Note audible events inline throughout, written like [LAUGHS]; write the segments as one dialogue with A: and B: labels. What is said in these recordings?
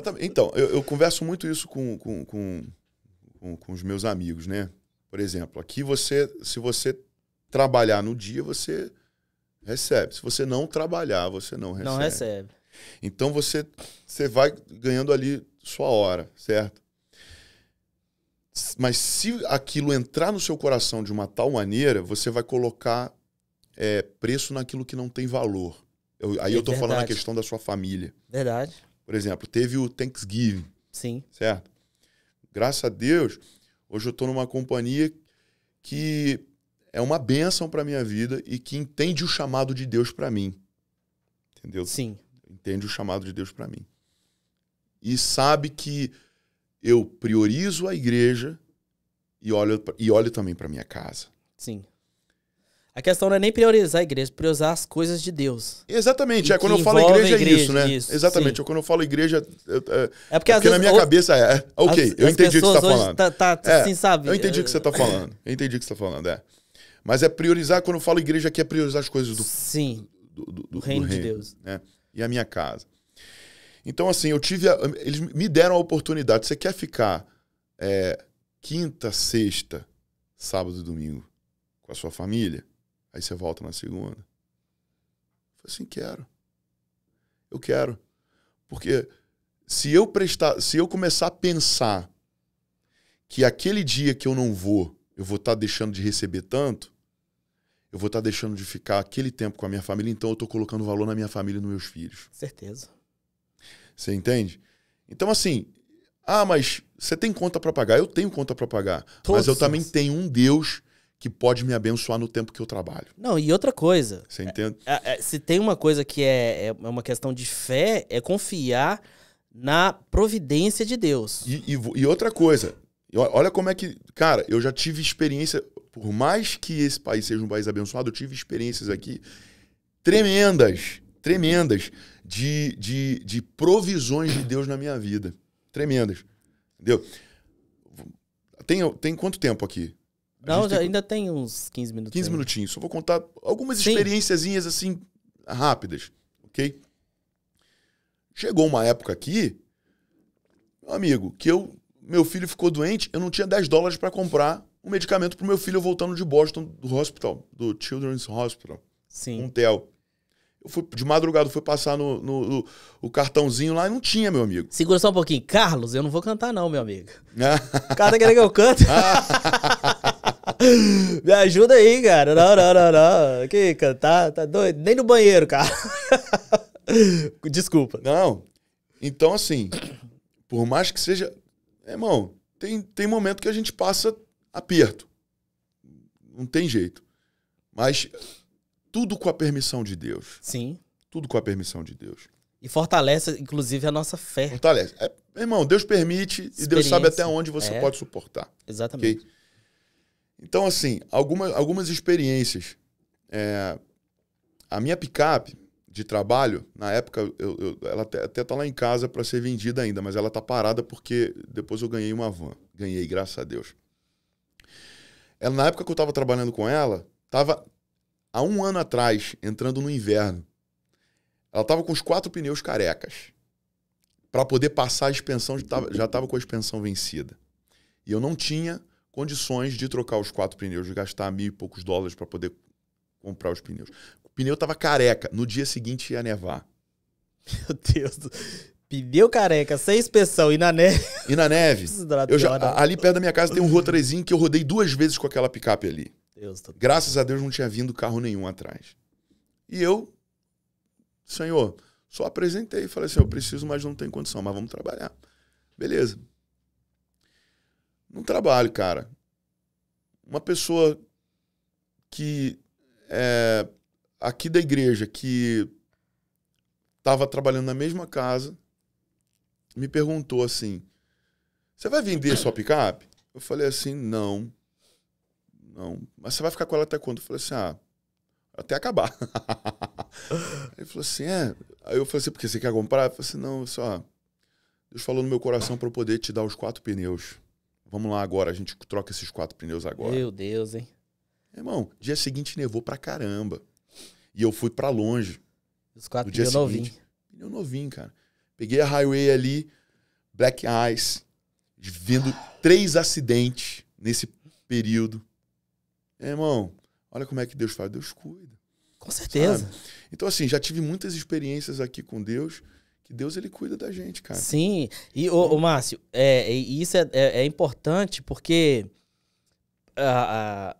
A: Exatamente. Então, eu, eu converso muito isso com, com, com, com, com os meus amigos, né? Por exemplo, aqui você, se você trabalhar no dia, você recebe. Se você não trabalhar, você não recebe. Não recebe. Então você, você vai ganhando ali sua hora, certo? Mas se aquilo entrar no seu coração de uma tal maneira, você vai colocar é, preço naquilo que não tem valor. Eu, aí é eu tô verdade. falando a questão da sua família. Verdade. Por exemplo, teve o Thanksgiving. Sim. Certo? Graças a Deus, hoje eu estou numa companhia que é uma bênção para minha vida e que entende o chamado de Deus para mim. Entendeu? Sim. Entende o chamado de Deus para mim. E sabe que eu priorizo a igreja e olho, e olho também para minha casa. Sim. A questão não é nem priorizar a igreja, é priorizar as coisas de Deus. Exatamente, é quando eu falo igreja, é igreja, é isso, né? Isso, Exatamente, sim. quando eu falo igreja. É, é, porque, é porque na minha ou... cabeça é, é. Ok, as, eu entendi o que você está falando. Tá, tá, é, assim, sabe? Eu entendi o que você está falando. Eu entendi o que você está falando, é. Mas é priorizar, quando eu falo igreja, aqui é priorizar as coisas do. Sim. Do, do, do, do reino, reino, de Deus. Né? E a minha casa. Então, assim, eu tive. A, eles me deram a oportunidade. Você quer ficar quinta, sexta, sábado e domingo com a sua família? Aí você volta na segunda. Eu falei assim, quero. Eu quero. Porque se eu prestar, se eu começar a pensar que aquele dia que eu não vou, eu vou estar tá deixando de receber tanto, eu vou estar tá deixando de ficar aquele tempo com a minha família, então eu estou colocando valor na minha família e nos meus filhos. Certeza. Você entende? Então, assim, ah, mas você tem conta para pagar? Eu tenho conta para pagar. Todos mas eu também tenho um Deus que pode me abençoar no tempo que eu trabalho. Não, e outra coisa. Você entende? É, é, se tem uma coisa que é, é, é uma questão de fé, é confiar na providência de Deus. E, e, e outra coisa, olha como é que. Cara, eu já tive experiência. Por mais que esse país seja um país abençoado, eu tive experiências aqui tremendas, tremendas, de, de, de provisões de Deus na minha vida. Tremendas. Entendeu? Tem, tem quanto tempo aqui? Não, tem... ainda tem uns 15 minutos. 15 minutinhos. Só vou contar algumas Sim. experiênciazinhas assim, rápidas, ok? Chegou uma época aqui, meu amigo, que eu. Meu filho ficou doente, eu não tinha 10 dólares para comprar um medicamento pro meu filho voltando de Boston do hospital, do Children's Hospital. Sim. Um TEL. Eu fui, de madrugada fui passar no, no, no, o cartãozinho lá e não tinha, meu amigo. Segura só um pouquinho. Carlos, eu não vou cantar, não, meu amigo. [LAUGHS] o cara tá querendo que eu cante. [LAUGHS] [GASPS] Me ajuda aí, cara. Não, não, não, não. Que cantar, tá, tá doido? Nem no banheiro, cara. [LAUGHS] Desculpa. Não. Então, assim, por mais que seja. Irmão, tem, tem momento que a gente passa aperto. Não tem jeito. Mas tudo com a permissão de Deus. Sim. Tudo com a permissão de Deus. E fortalece, inclusive, a nossa fé. Fortalece. É, irmão, Deus permite e Deus sabe até onde você é. pode suportar. Exatamente. Okay? Então, assim, algumas algumas experiências. É, a minha picape de trabalho, na época, eu, eu, ela até está lá em casa para ser vendida ainda, mas ela está parada porque depois eu ganhei uma van. Ganhei, graças a Deus. Ela, na época que eu estava trabalhando com ela, tava há um ano atrás, entrando no inverno. Ela estava com os quatro pneus carecas. Para poder passar a expensão, já estava com a expensão vencida. E eu não tinha condições de trocar os quatro pneus, de gastar mil e poucos dólares para poder comprar os pneus. O pneu estava careca. No dia seguinte ia nevar. [LAUGHS] Meu Deus. Do... Pneu careca, sem inspeção, e na neve. E na neve. [LAUGHS] eu já, né? ali perto da minha casa tem um rotrezinho que eu rodei duas vezes com aquela picape ali. Deus, tô... Graças a Deus não tinha vindo carro nenhum atrás. E eu, senhor, só apresentei. e Falei assim: eu preciso, mas não tenho condição, mas vamos trabalhar. Beleza no trabalho, cara. Uma pessoa que é, aqui da igreja, que estava trabalhando na mesma casa, me perguntou assim: Você vai vender sua picape? Eu falei assim: Não. Não. Mas você vai ficar com ela até quando? Eu falei assim: Ah, até acabar. [LAUGHS] Ele falou assim: É. Aí eu falei assim: Porque você quer comprar? Eu falei assim: Não, só. Deus falou no meu coração para eu poder te dar os quatro pneus. Vamos lá agora, a gente troca esses quatro pneus agora. Meu Deus, hein? Irmão, dia seguinte nevou pra caramba. E eu fui para longe. Os quatro pneus novinhos. Pneu novinho, cara. Peguei a highway ali, Black Ice, vendo três acidentes nesse período. É, irmão, olha como é que Deus faz. Deus cuida. Com certeza. Sabe? Então, assim, já tive muitas experiências aqui com Deus que Deus ele cuida da gente, cara. Sim, e o, o Márcio, é, isso é, é, é importante porque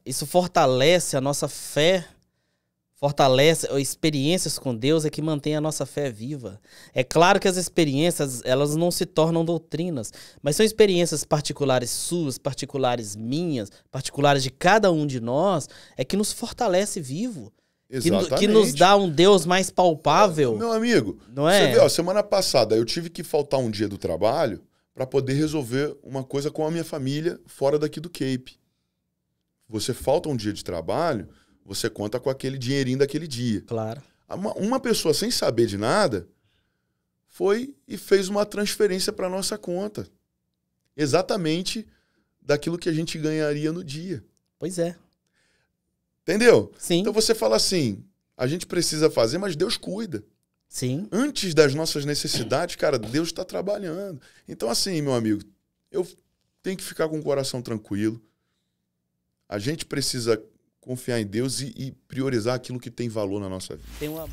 A: isso fortalece a nossa fé, fortalece experiências com Deus é que mantém a nossa fé viva. É claro que as experiências elas não se tornam doutrinas, mas são experiências particulares suas, particulares minhas, particulares de cada um de nós, é que nos fortalece vivo. Exatamente. Que, nos dá um Deus mais palpável. Meu amigo, não é? Você vê, ó, semana passada eu tive que faltar um dia do trabalho para poder resolver uma coisa com a minha família fora daqui do Cape. Você falta um dia de trabalho, você conta com aquele dinheirinho daquele dia. Claro. Uma, uma pessoa sem saber de nada foi e fez uma transferência para nossa conta. Exatamente daquilo que a gente ganharia no dia. Pois é. Entendeu? Sim. Então você fala assim: a gente precisa fazer, mas Deus cuida. Sim. Antes das nossas necessidades, cara, Deus está trabalhando. Então, assim, meu amigo, eu tenho que ficar com o coração tranquilo. A gente precisa confiar em Deus e, e priorizar aquilo que tem valor na nossa vida. Tem uma.